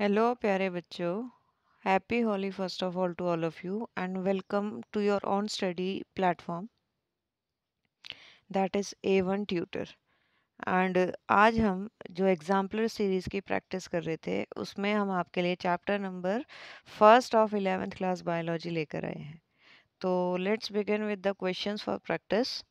Hello प्यारे बच्चों happy Holi first of all to all of you and welcome to your own study platform that is A one tutor and आज हम जो exemplar series की practice कर रहे थे उसमें हम आपके लिए chapter number first of eleventh class biology लेकर आए हैं तो let's begin with the questions for practice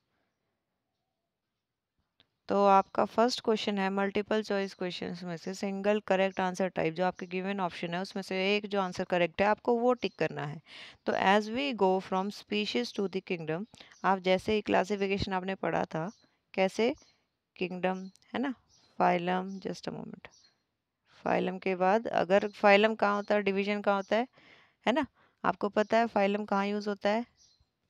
तो आपका फर्स्ट क्वेश्चन है मल्टीपल चॉइस क्वेश्चन में से सिंगल करेक्ट आंसर टाइप जो आपके गिवन ऑप्शन है उसमें से एक जो आंसर करेक्ट है आपको वो टिक करना है तो as we go from species to the kingdom आप जैसे ही क्लासिफिकेशन आपने पढ़ा था कैसे किंगडम है ना phylum just a moment phylum के बाद अगर फाइलम कहाँ होता है डिवीजन कहाँ होता है है ना आपको पता है फाइलम कहाँ यूज़ होता है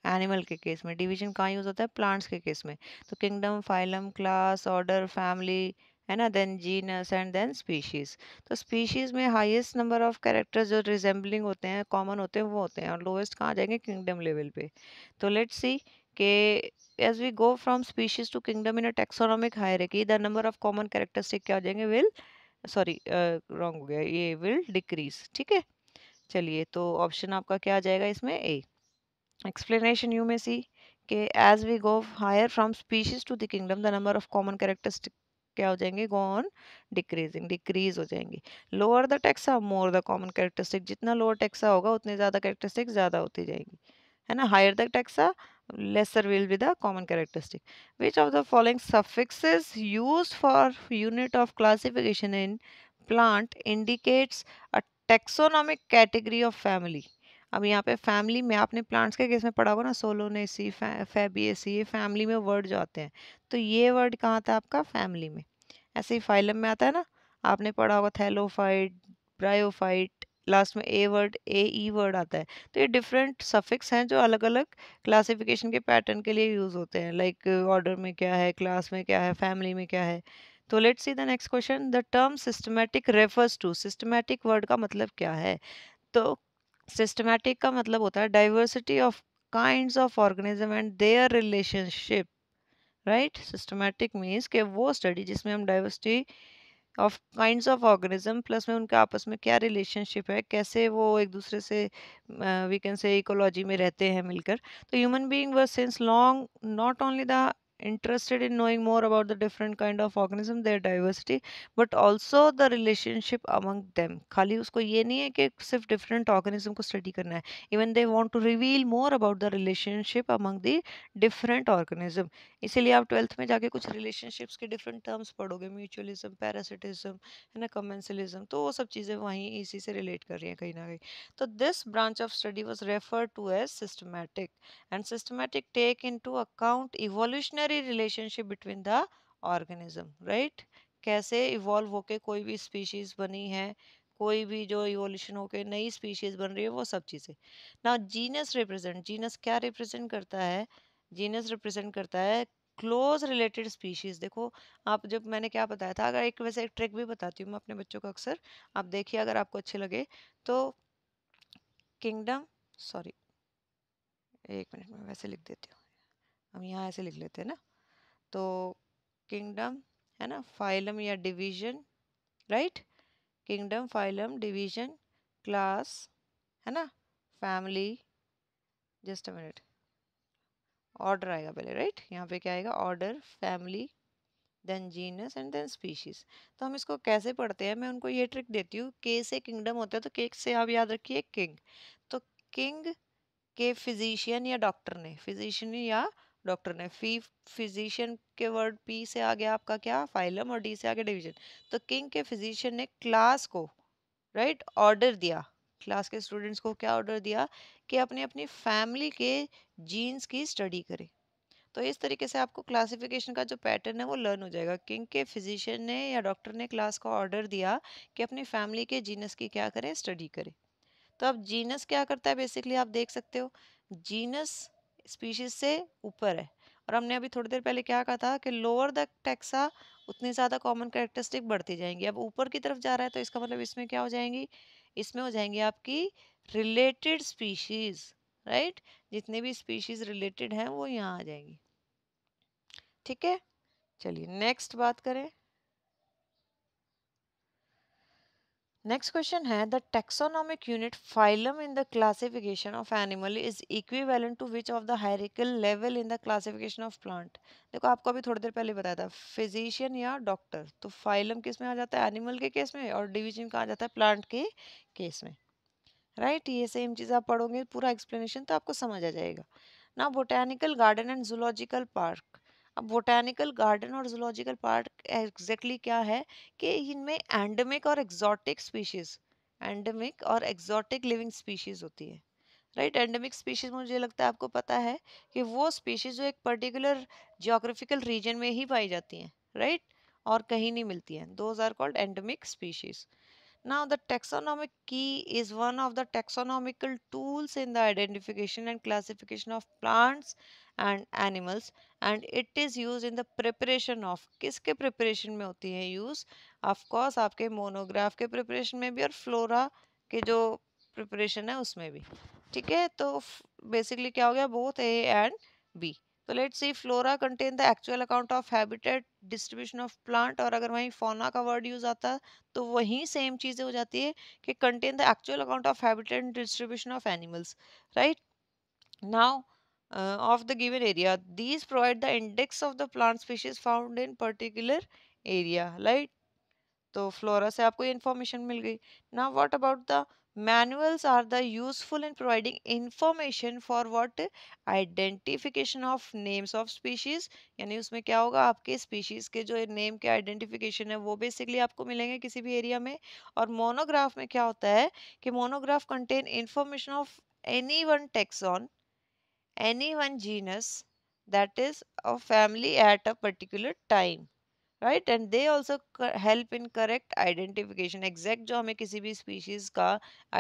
एनिमल के केस में डिवीजन कहाँ यूज़ होता है प्लांट्स के केस में तो kingdom phylum class order family है ना then genus and then species तो स्पीशीज़ में हाईएस्ट नंबर ऑफ कैरेक्टर्स जो रिजेंबलिंग होते हैं कॉमन होते हैं वो होते हैं और लोएस्ट कहाँ जाएंगे किंगडम लेवल पे तो लेट्स सी के as we go from species to kingdom in a taxonomic की the number of common characteristic क्या हो जाएंगे विल सॉरी रॉन्ग हो गया ये विल डिक्रीज ठीक है चलिए तो ऑप्शन आपका क्या आ जाएगा इसमें ए एक्सप्लेनेशन यू में सी के as we go higher from species to the kingdom the number of common characteristic क्या हो जाएंगे गो ऑन डिक्रीजिंग डिक्रीज हो जाएंगे lower the taxa more the common characteristic जितना लोअर टैक्सा होगा उतने ज़्यादा कैरेक्टरिस्टिक ज़्यादा होती जाएंगी है ना higher the taxa lesser will be the common characteristic which of the following suffixes use for unit of classification in plant indicates a taxonomic category of family अब यहाँ पे फैमिली में आपने प्लांट्स के केस में पढ़ा होगा ना सोलोनेसी फै, फैबिएसी ये फैमिली में वर्ड जो आते हैं तो ये वर्ड कहाँ था आपका फैमिली में ऐसे ही फाइलम में आता है ना आपने पढ़ा होगा थैलोफाइट ब्रायोफाइट लास्ट में a word a E word आता है तो ये डिफरेंट सफिक्स हैं जो अलग अलग क्लासिफिकेशन के पैटर्न के लिए यूज़ होते हैं लाइक ऑर्डर में क्या है क्लास में क्या है फैमिली में क्या है तो let's see the next question the term systematic refers to systematic word का मतलब क्या है तो सिस्टमैटिक का मतलब होता है diversity of kind of organism and their relationship right systematic means के वो स्टडी जिसमें हम diversity of kind of organism plus में उनके आपस में क्या रिलेशनशिप है कैसे वो एक दूसरे से वी कैन से इकोलॉजी में रहते हैं मिलकर तो human being were since long not only the interested in knowing more about the different kind of organism their diversity but also the relationship among them khali usko ye nahi hai ki sirf different organism ko study karna hai even they want to reveal more about the relationship among the different organism isliye aap 12th mein jaake kuch relationships ke different terms padhoge mutualism parasitism and commensalism to wo sab cheeze wahi isi se relate kar rahi hai kahin na kahin to this branch of study was referred to as systematic and systematic take into account evolutionary evolutionary relationship between the organism right कैसे evolve होके कोई भी species बनी है कोई भी जो evolution होके नई स्पीशीज़ बन रही है वो सब चीज़ें ना जीनस रिप्रेजेंट जीनस क्या रिप्रेजेंट करता है जीनस रिप्रेजेंट करता है क्लोज रिलेटेड स्पीशीज़ देखो आप जब मैंने क्या बताया था अगर एक वैसे एक ट्रिक भी बताती हूँ मैं अपने बच्चों को अक्सर आप देखिए अगर आपको अच्छे लगे तो किंगडम सॉरी एक मिनट में वैसे लिख देती हूँ हम यहाँ ऐसे लिख लेते हैं ना तो किंगडम है ना फाइलम या division right kingdom phylum division class है ना family just a minute order आएगा पहले राइट यहाँ पे क्या आएगा order family then genus and then species तो हम इसको कैसे पढ़ते हैं मैं उनको ये ट्रिक देती हूँ के से किंगडम होता है तो केक से आप याद रखिए किंग तो किंग के फिजिशियन या डॉक्टर ने फिजिशियन या डॉक्टर ने फी फिजिशियन के वर्ड पी से गया आपका क्या फाइलम और डी से गया डिवीजन तो किंग के फिजिशियन ने क्लास को राइट right, ऑर्डर दिया क्लास के स्टूडेंट्स को क्या ऑर्डर दिया कि अपनी अपनी फैमिली के जीन्स की स्टडी करें तो इस तरीके से आपको क्लासिफिकेशन का जो पैटर्न है वो लर्न हो जाएगा किंग के फिजिशियन ने या डॉक्टर ने क्लास को ऑर्डर दिया कि अपनी फैमिली के जीनस की क्या करें स्टडी करें तो अब जीनस क्या करता है बेसिकली आप देख सकते हो जीनस स्पीशीज से ऊपर है और हमने अभी थोड़ी देर पहले क्या कहा था कि लोअर द टैक्सा उतनी ज़्यादा कॉमन करेक्टरिस्टिक बढ़ती जाएंगी अब ऊपर की तरफ जा रहा है तो इसका मतलब इसमें क्या हो जाएंगी इसमें हो जाएंगी आपकी रिलेटेड स्पीशीज़ राइट जितने भी स्पीशीज़ रिलेटेड हैं वो यहाँ आ जाएंगी ठीक है चलिए नेक्स्ट बात करें नेक्स्ट क्वेश्चन है the taxonomic unit phylum in the classification of animal is equivalent to which of the hierarchical level in the classification of plant देखो आपको अभी थोड़ी देर पहले बताया था फिजिशियन या डॉक्टर तो फाइलम किस में आ जाता है एनिमल के केस में और डिविजन कहाँ जाता है प्लांट के केस में राइट right? ये सेम चीज़ आप पढ़ोगे पूरा एक्सप्लेनेशन तो आपको समझ आ जाएगा ना botanical garden and zoological park अब बोटैनिकल गार्डन और जूलॉजिकल पार्क एग्जैक्टली क्या है कि इनमें एंडमिक और एग्जॉटिक स्पीशीज़ एंडमिक और एग्जॉटिक लिविंग स्पीशीज़ होती है राइट एंडमिक स्पीशीज़ मुझे लगता है आपको पता है कि वो स्पीशीज़ जो एक पर्टिकुलर जियोग्राफिकल रीजन में ही पाई जाती हैं राइट right? और कहीं नहीं मिलती हैं those are called endemic species now the taxonomic की is one of the taxonomical tools in the identification and classification of plants and animals and it is use in the preparation of किसके preparation में होती है use of course आपके monograph के preparation में भी और फ्लोरा के जो प्रिपरेशन है उसमें भी ठीक है तो बेसिकली क्या हो गया बोथ ए एंड बी तो let see flora contain the actual account of habitat distribution of plant और अगर वहीं फोना का वर्ड यूज आता तो वहीं सेम चीज़ें हो जाती है कि contain the actual account of habitat distribution of animals right now uh, of the given area. These provide the index of the plant species found in particular area, right? तो flora से आपको ये information मिल गई ना what about the manuals are the useful in providing information for what identification of names of species यानी उसमें क्या होगा आपके स्पीशीज के जो नेम के आइडेंटिफिकेशन है वो बेसिकली आपको मिलेंगे किसी भी एरिया में और मोनोग्राफ में क्या होता है कि monograph contain information of any one taxon any one genus that is a family at a particular time right and they also help in correct identification exact जो हमें किसी भी स्पीशीज़ का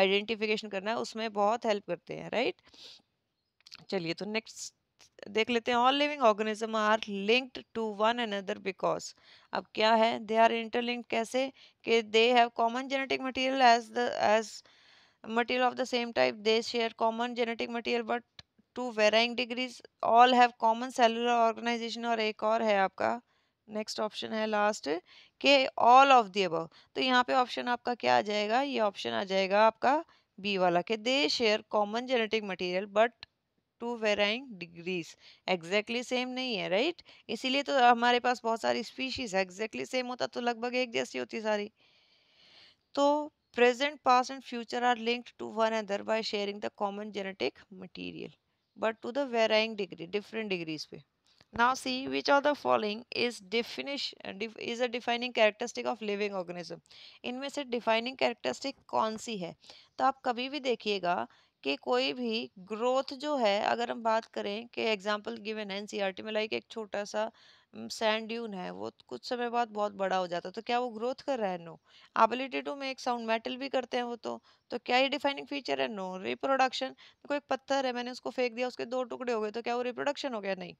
आइडेंटिफिकेशन करना है उसमें बहुत हेल्प करते हैं राइट right? चलिए तो नेक्स्ट देख लेते हैं all living organism are linked to one another because अब क्या है दे आर इंटरलिंक्ड कैसे कि they have common genetic material as the as material of the same type they share common genetic material but to varying degrees all have common cellular organisation और एक और है आपका नेक्स्ट ऑप्शन है last के all of the above तो यहाँ पे ऑप्शन आपका क्या आ जाएगा ये ऑप्शन आ जाएगा आपका बी वाला के they share common genetic material but to varying degrees exactly same नहीं है राइट right? इसीलिए तो हमारे पास बहुत सारी स्पीशीज है एग्जैक्टली exactly सेम होता तो लगभग एक जैसी होती सारी तो present past and future are linked to one other by sharing the common genetic material but to the varying degree different degrees पे now see which of the following is definition is a defining characteristic of living organism इनमें से defining characteristic कौन सी है तो आप कभी भी देखिएगा कि कोई भी ग्रोथ जो है अगर हम बात करें कि एग्जांपल गिवन है एनसीईआरटी में लाइक एक छोटा सा सैंड ड्यून है वो तो कुछ समय बाद बहुत बड़ा हो जाता है तो क्या वो ग्रोथ कर रहा है no ability to make sound metal भी करते हैं वो तो तो क्या ये डिफाइनिंग फीचर है नो रिप्रोडक्शन देखो एक पत्थर है मैंने उसको फेंक दिया उसके दो टुकड़े हो गए तो क्या वो रिप्रोडक्शन हो गया नहीं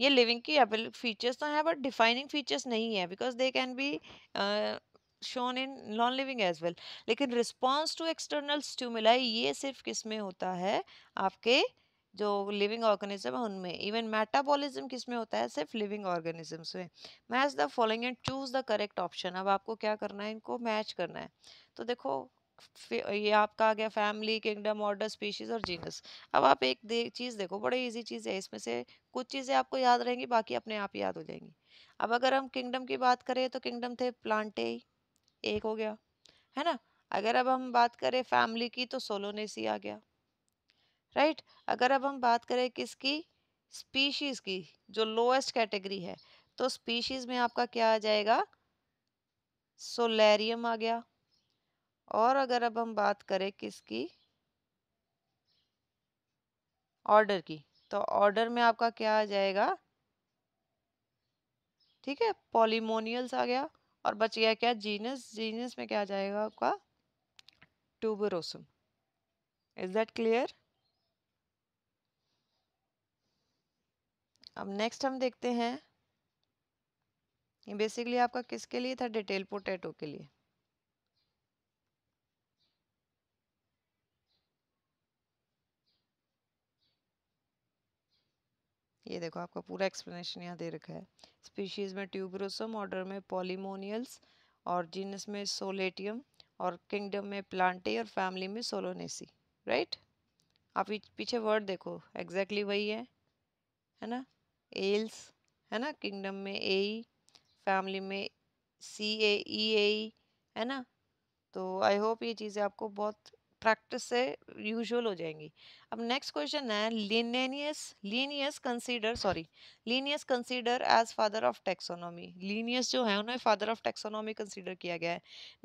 ये लिविंग की फीचर्स तो हैं बट डिफाइनिंग फीचर्स नहीं है because they can be shown in non living as well लेकिन रिस्पॉन्स टू एक्सटर्नल स्टूमुलाई ये सिर्फ किस में होता है आपके जो लिविंग ऑर्गेनिज्म है उनमें इवन मेटाबॉलिज्म किस में होता है सिर्फ लिविंग ऑर्गेनिजम्स में match the following and choose the correct option अब आपको क्या करना है इनको मैच करना है तो देखो ये आपका आ गया फैमिली किंगडम ऑर्डर स्पीशीज और जीनस अब आप एक दे, चीज़ देखो बड़े इजी चीज़ है इसमें से कुछ चीज़ें आपको याद रहेंगी बाकी अपने आप याद हो जाएंगी अब अगर हम किंगडम की बात करें तो किंगडम थे प्लांटे एक हो गया है ना अगर अब हम बात करें फैमिली की तो सोलोनेसी आ गया राइट अगर अब हम बात करें किसकी स्पीशीज़ की जो लोएस्ट कैटेगरी है तो स्पीशीज़ में आपका क्या आ जाएगा सोलेरियम आ गया और अगर अब हम बात करें किसकी ऑर्डर की तो ऑर्डर में आपका क्या आ जाएगा ठीक है पॉलीमोनियल्स आ गया और बच गया क्या जीनस जीनस में क्या आ जाएगा आपका ट्यूबरोसम इज दैट क्लियर अब नेक्स्ट हम देखते हैं ये बेसिकली आपका किसके लिए था डिटेल पोटैटो के लिए ये देखो आपका पूरा एक्सप्लेनेशन यहाँ दे रखा है स्पीशीज़ में ट्यूबरोसम ऑर्डर में पॉलीमोनियल्स और जीनस में सोलेटियम और किंगडम में प्लांटे और फैमिली में सोलोनेसी राइट आप पीछे वर्ड देखो एग्जैक्टली exactly वही है है ना एल्स है ना किंगडम में ए फैमिली में सी ए ई ए है ना तो आई होप ये चीज़ें आपको बहुत प्रैक्टिस से यूजुअल हो जाएंगी अब नेक्स्ट क्वेश्चन है Linnaeus Linnaeus consider sorry Linnaeus consider as father of taxonomy Linnaeus जो है उन्हें फादर ऑफ टेक्सोनॉमी कंसीडर किया गया है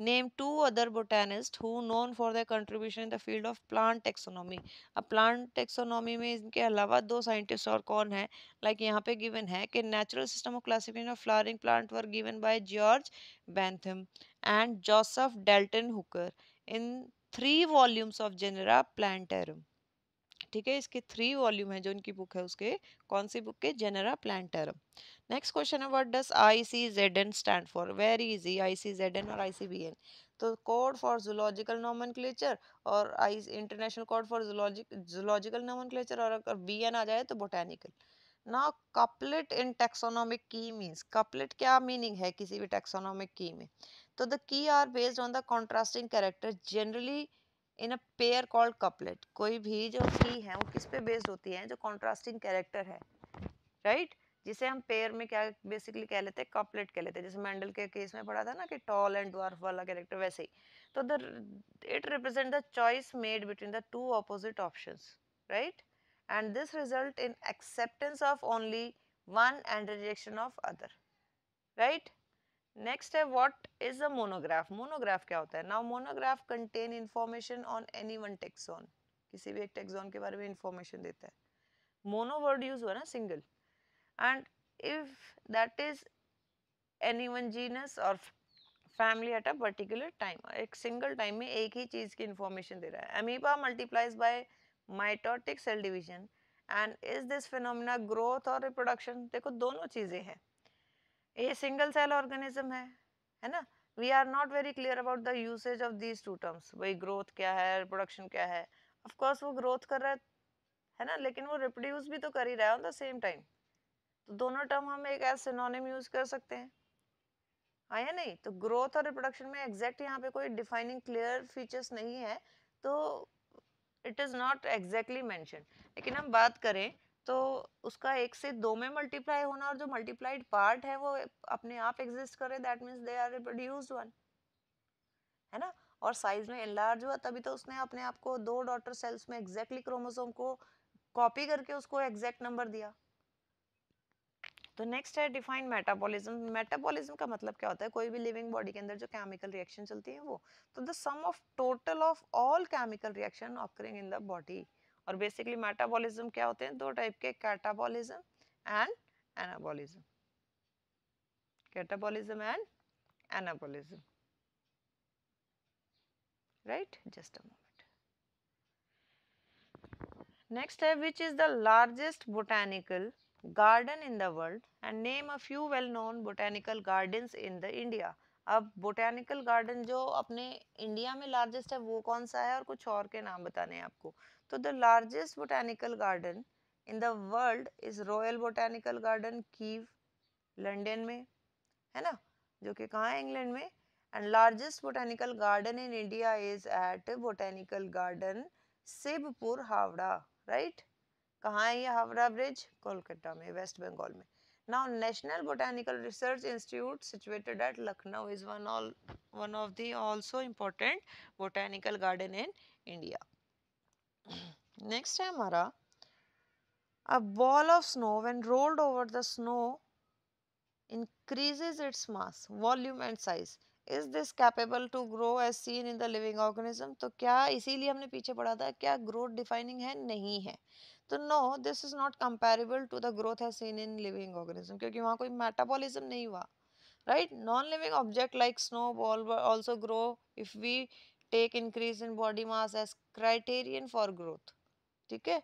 name to other botanist who known for the contribution in the field of plant taxonomy अब plant taxonomy में इनके अलावा दो साइंटिस्ट और कौन है लाइक like यहाँ पे गिवन है कि natural system of classification of flowering plant were given by George Bentham and Joseph Dalton Hooker in three volumes of Genera Plantarum ठीक है इसके थ्री वॉल्यूम है जो इनकी बुक है उसके कौन सी बुक के जेनेरा प्लांटेरम नेक्स्ट क्वेश्चन है what does I C Z N stand for very easy I C Z N और आई सी बी एन तो कोड फॉर जूलॉजिकल नॉमन और I international code for zoologic zoological nomen और अगर B आ जाए तो botanical ना couplet in taxonomic की मीन्स कपलेट क्या मीनिंग है किसी भी टेक्सोनॉमिक की में तो the key are based on the contrasting character generally in a pair called couplet कोई भी जो की है वो किस पे बेस्ड होती है जो कॉन्ट्रास्टिंग कैरेक्टर है राइट right? जिसे हम पेयर में क्या बेसिकली कह लेते हैं कपलेट कह लेते हैं जैसे मैंडल के केस में पढ़ा था ना कि टॉल एंड ड्वार्फ वाला कैरेक्टर वैसे ही तो the it represent the choice made between the two opposite options right and this result in acceptance of only one and rejection of other right next है what is a monograph monograph क्या होता है now monograph contain information on any one taxon किसी भी एक tax on के बारे में इंफॉर्मेशन देता है मोनो वर्ड यूज हुआ ना single and if that is any one genus और family at a particular time एक सिंगल टाइम में एक ही चीज़ की इंफॉर्मेशन दे रहा है amoeba multiplies by mitotic cell division and is this phenomena growth और रिप्रोडक्शन देखो दोनों चीज़ें हैं ये सिंगल सेल ऑर्गेनिज्म है है ना we are not very clear about the usage of these two terms भाई ग्रोथ क्या है रिप्रोडक्शन क्या है ऑफकोर्स वो ग्रोथ कर रहा है है ना लेकिन वो रिप्रोड्यूस भी तो कर ही रहा है ऑन द सेम टाइम तो दोनों टर्म हम एक एज सिनोनिम यूज कर सकते हैं आया हाँ नहीं तो ग्रोथ और रिप्रोडक्शन में एग्जैक्ट यहाँ पे कोई डिफाइनिंग क्लियर फीचर्स नहीं है तो it is not exactly mention लेकिन हम बात करें तो उसका एक से दो में मल्टीप्लाई होना और जो मल्टीप्लाइड पार्ट है वो अपने आप एग्जिस्ट करे that means they are reproduce one है ना और साइज में एनलार्ज हुआ तभी तो उसने अपने आप को दो डॉटर सेल्स में एग्जैक्टली क्रोमोसोम को कॉपी करके उसको एग्जैक्ट नंबर दिया तो नेक्स्ट है डिफाइंड मेटाबॉलिज्म मेटाबॉलिज्म का मतलब क्या होता है कोई भी लिविंग बॉडी के अंदर जो केमिकल रिएक्शन चलती है वो तो the sum of total of all chemical reaction occurring in the body और बेसिकली मेटाबॉलिज्म क्या होते हैं दो टाइप के catabolism and anabolism catabolism and anabolism right just a moment next है which is the largest botanical garden in the world and name a few well known botanical garden in the India अब botanical garden जो अपने India में largest है वो कौन सा है और कुछ और के नाम बताने हैं आपको तो the largest botanical garden in the world is royal botanical garden Kew London में है ना जो कि कहाँ है इंग्लैंड में and largest botanical garden in India is at botanical garden Sibpur Howrah right कहाँ है ये हावड़ा ब्रिज कोलकाता में वेस्ट बंगाल में Now, National Botanical Research Institute situated at Lucknow is one, all, one of the also important botanical garden in India. Next time हमारा A ball of snow when rolled over the snow increases its mass, volume and size. Is this capable to grow as seen in the living organism? तो क्या इसीलिए हमने पीछे पढ़ा था क्या growth defining है नहीं है तो no this is not comparable to the growth है सीन इन लिविंग ऑर्गेनिज्म क्योंकि वहाँ कोई मेटाबॉलिज्म नहीं हुआ right non living object like snowball also grow if we take increase in body mass as criterion for growth ठीक है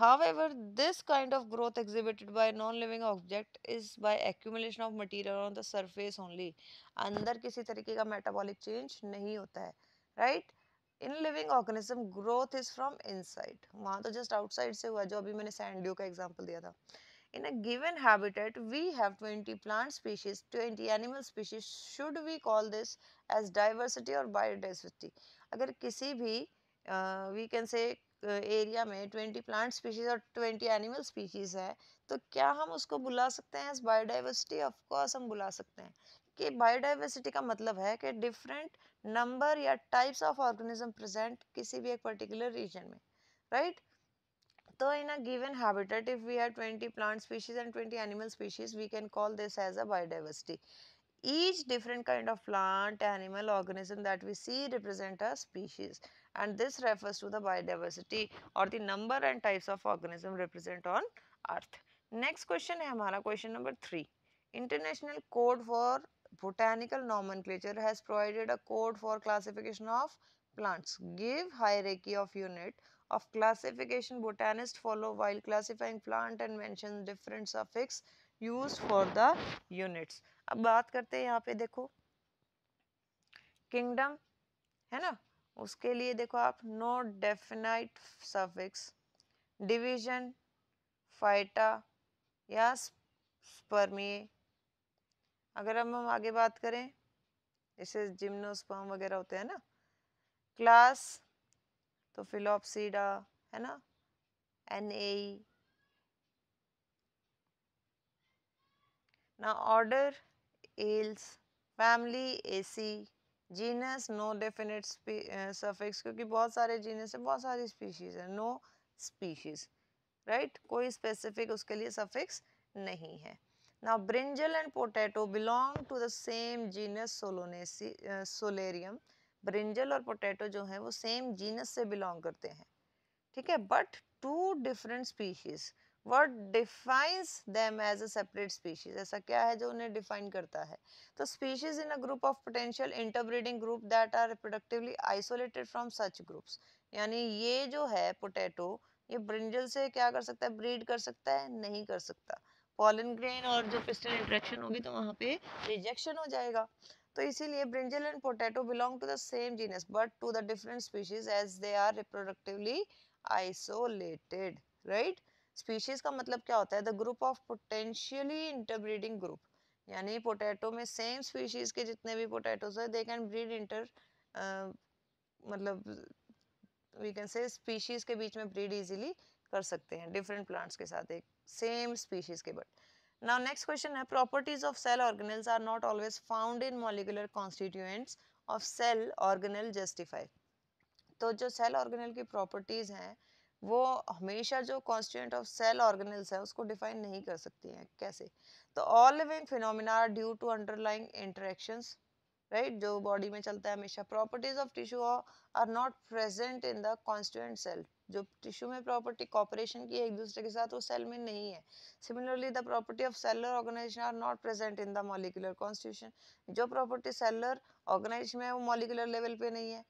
however this kind of growth exhibited by non living object is by accumulation of material on the surface only अंदर किसी तरीके का metabolic change नहीं होता है right in living organism growth is from inside वहाँ तो जस्ट आउटसाइड से हुआ जो अभी मैंने सैंडियो का एग्जाम्पल दिया था in a given habitat we have 20 plant species 20 animal species should we call this as diversity और बायोडाइवर्सिटी अगर किसी भी वी कैन से एरिया में 20 प्लांट स्पीशीज और 20 एनिमल स्पीशीज है तो क्या हम उसको बुला सकते हैं एज बायोडाइवर्सिटी ऑफ कोर्स हम बुला सकते हैं कि बायोडाइवर्सिटी का मतलब है कि डिफरेंट नंबर या टाइप्स ऑफ ऑर्गेनिज्म प्रेजेंट किसी भी एक पर्टिकुलर रीजन में राइट तो in a given habitat if we have twenty plant species and twenty animal species we can call this as a biodiversity each different kind of plant animal organism that we see represent a species and this refers to the biodiversity और the number and types of organism represent on earth next question है हमारा question number three international code for Botanical nomenclature has provided a code for classification of plants. Give hierarchy of unit of classification botanist follow while classifying plant and mention different suffix used for the units. ab baat karte hain yahan pe dekho kingdom hai na uske liye dekho aap no definite suffix division phyta या स्पर्मिए अगर हम हम आगे बात करें जैसे gymnosperm वगैरह होते हैं ना क्लास तो फिलोपसीडा है ना एन ए ना order ales family A C genus no definite suffix क्योंकि बहुत सारे जीनस है बहुत सारी स्पीशीज है नो स्पीशीज राइट कोई स्पेसिफिक उसके लिए सफिक्स नहीं है Now brinjal and potato belong to the same genus Solonesi, uh, Solarium. Brinjal और पोटैटो जो है वो सेम जीनस से बिलोंग करते हैं ठीक है but two different species word defines them as a separate species ऐसा क्या है जो उन्हें डिफाइन करता है तो species in a group of potential interbreeding group that are reproductively isolated from such groups यानी ये जो है पोटैटो ये ब्रिंजल से क्या कर सकता है ब्रीड कर सकता है नहीं कर सकता पॉलन ग्रेन और जो पिस्टल इंट्रेक्शन होगी तो वहाँ पे रिजेक्शन हो जाएगा तो इसीलिए brinjal and potato belong to the same genus but to the different species as they are reproductively isolated right species का मतलब क्या होता है the group of potentially interbreeding group यानी पोटैटो में सेम स्पीशीज के जितने भी पोटैटोज है दे कैन ब्रीड इंटर मतलब वी कैन से स्पीशीज के बीच में ब्रीड इजीली कर सकते हैं डिफरेंट प्लांट्स के साथ एक सेम स्पीशीज़ के बट नाउ नेक्स्ट क्वेश्चन है properties of cell organelles are not always found in molecular constituents of cell organelle justify तो जो सेल ऑर्गेनल की प्रॉपर्टीज़ हैं वो हमेशा जो कॉन्स्टिट्यूएंट ऑफ सेल ऑर्गेनल्स है उसको डिफाइन नहीं कर सकती हैं कैसे तो all living phenomena are due to underlying interactions right जो बॉडी में चलता है हमेशा properties of tissue are not present in the constituent cell जो टिश्यू में प्रॉपर्टी कॉपरेशन की एक दूसरे के साथ वो सेल में नहीं है similarly the property of cellular organisation are not present in the molecular constitution जो प्रॉपर्टी सेलर ऑर्गेनाइजेशन में है वो मॉलिकुलर लेवल पे नहीं है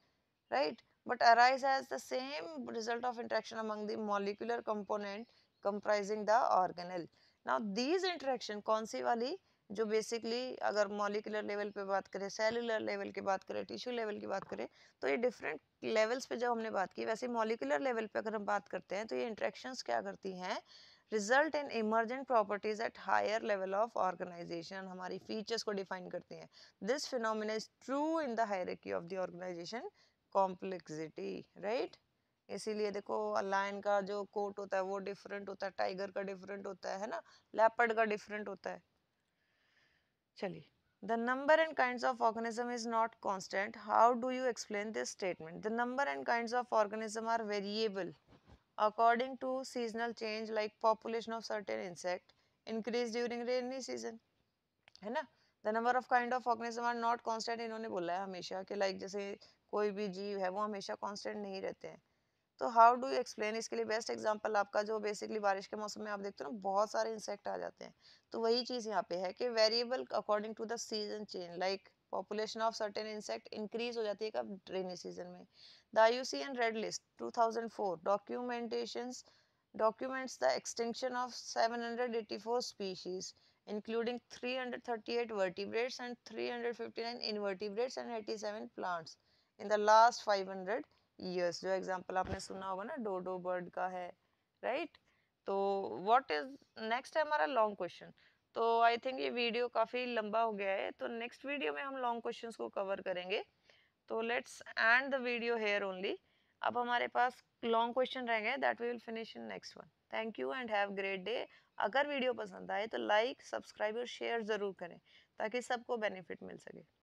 right but arise as the same result of interaction among the molecular component comprising the organelle now these interaction कौन सी वाली जो बेसिकली अगर मॉलिकुलर लेवल पे बात करें सेलुलर लेवल की बात करें टिश्यू लेवल की बात करें तो ये डिफरेंट लेवल्स पे जब हमने बात की वैसे मॉलिकुलर लेवल पे अगर हम बात करते हैं तो ये इंट्रैक्शंस क्या करती हैं result in emergent properties at higher level of organisation हमारी फीचर्स को डिफाइन करती हैं this phenomena is true in the hierarchy of the organisation complexity right इसीलिए देखो लाइन का जो कोट होता है वो डिफरेंट होता है टाइगर का डिफरेंट होता है ना लेपर्ड का डिफरेंट होता है चलिए the number and kind of organism is not constant how do you explain this statement the number and kind of organism are variable according to seasonal change like population of certain insect increase during rainy season है ना the number of kind of organism are not constant इन्होंने बोला है हमेशा कि like like, जैसे कोई भी जीव है वो हमेशा कॉन्स्टेंट नहीं रहते हैं तो हाउ डू एक्सप्लेन इसके लिए बेस्ट एग्जांपल आपका जो बेसिकली बारिश के मौसम में आप देखते हो ना बहुत सारे इंसेक्ट आ जाते हैं तो वही चीज़ यहाँ पे है कि variable according to the season change like population of certain insect increase हो जाती है कब रेनी सीजन में the I U C N red list two thousand four documentation documents the extinction of seven hundred eighty four species including 338 vertebrates and 359 invertebrates and 87 plants in the last 500 years जो एग्जाम्पल आपने सुना होगा ना डोडो bird का है right तो what is next है हमारा लॉन्ग क्वेश्चन तो आई थिंक ये वीडियो काफ़ी लंबा हो गया है तो नेक्स्ट वीडियो में हम लॉन्ग क्वेश्चन को कवर करेंगे तो let's end the video here only अब हमारे पास लॉन्ग क्वेश्चन रह गए that we will finish in next one thank you and have great day अगर वीडियो पसंद आए तो लाइक सब्सक्राइब और शेयर ज़रूर करें ताकि सबको बेनिफिट मिल सके